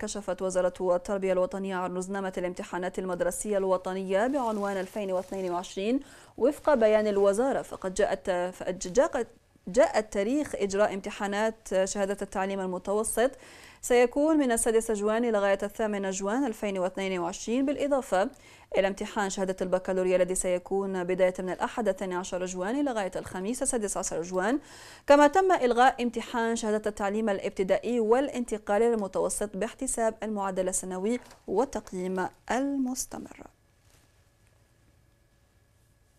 كشفت وزارة التربية الوطنية عن رزنامة الامتحانات المدرسية الوطنية بعنوان 2022 وفق بيان الوزارة فقد جاءت جاء تاريخ إجراء امتحانات آه، شهادة التعليم المتوسط سيكون من السادس جوان لغاية الثامن جوان 2022 بالإضافة إلى امتحان شهادة البكالوريا الذي سيكون بداية من الأحد الثاني عشر جوان لغاية الخميس السادس عشر جوان كما تم إلغاء امتحان شهادة التعليم الابتدائي والانتقالي للمتوسط باحتساب المعدل السنوي والتقييم المستمر